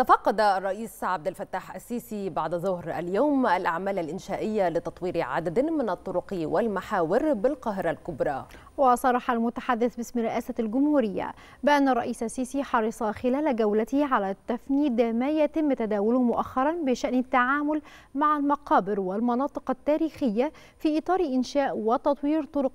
تفقد الرئيس عبد الفتاح السيسي بعد ظهر اليوم الأعمال الإنشائية لتطوير عدد من الطرق والمحاور بالقاهرة الكبرى وصرح المتحدث باسم رئاسة الجمهورية بأن الرئيس السيسي حرص خلال جولته على تفنيد ما يتم تداوله مؤخرا بشأن التعامل مع المقابر والمناطق التاريخية في إطار إنشاء وتطوير طرق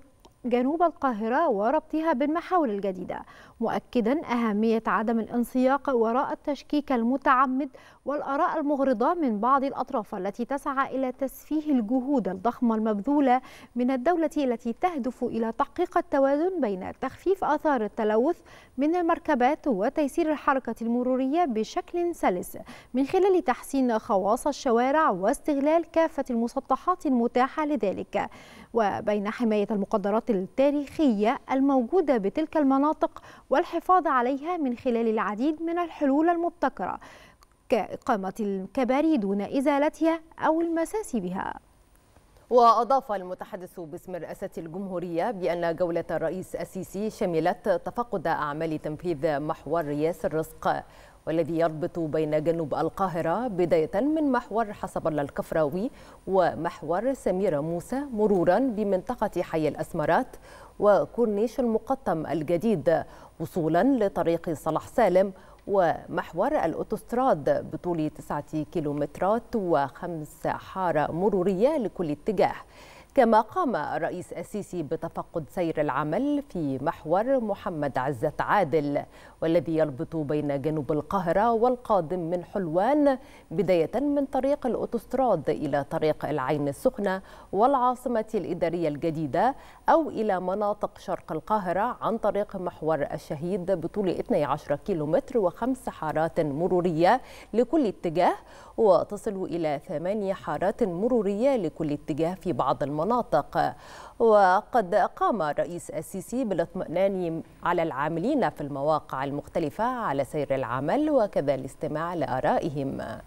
جنوب القاهرة وربطها بالمحاور الجديدة مؤكدا أهمية عدم الانسياق وراء التشكيك المتعمد والآراء المغرضة من بعض الأطراف التي تسعى إلى تسفيه الجهود الضخمة المبذولة من الدولة التي تهدف إلى تحقيق التوازن بين تخفيف آثار التلوث من المركبات وتيسير الحركة المرورية بشكل سلس من خلال تحسين خواص الشوارع واستغلال كافة المسطحات المتاحة لذلك وبين حماية المقدرات التاريخية الموجودة بتلك المناطق والحفاظ عليها من خلال العديد من الحلول المبتكرة كإقامة الكباري دون إزالتها أو المساس بها وأضاف المتحدث باسم رئاسة الجمهورية بأن جولة الرئيس السيسي شملت تفقد أعمال تنفيذ محور رياس الرزق والذي يربط بين جنوب القاهرة بداية من محور حسب الله الكفراوي ومحور سميرة موسى مرورا بمنطقة حي الأسمرات وكورنيش المقطم الجديد وصولا لطريق صلاح سالم ومحور الأوتوستراد بطول 9 كيلومترات وخمس حارة مرورية لكل اتجاه كما قام الرئيس السيسي بتفقد سير العمل في محور محمد عزت عادل والذي يربط بين جنوب القاهرة والقادم من حلوان بداية من طريق الأوتوستراد إلى طريق العين السخنة والعاصمة الإدارية الجديدة أو إلى مناطق شرق القاهرة عن طريق محور الشهيد بطول 12 كيلومتر وخمس حارات مرورية لكل اتجاه وتصل إلى ثماني حارات مرورية لكل اتجاه في بعض المناطق المناطق وقد قام الرئيس السيسي بالاطمئنان على العاملين في المواقع المختلفة على سير العمل وكذا الاستماع لآرائهم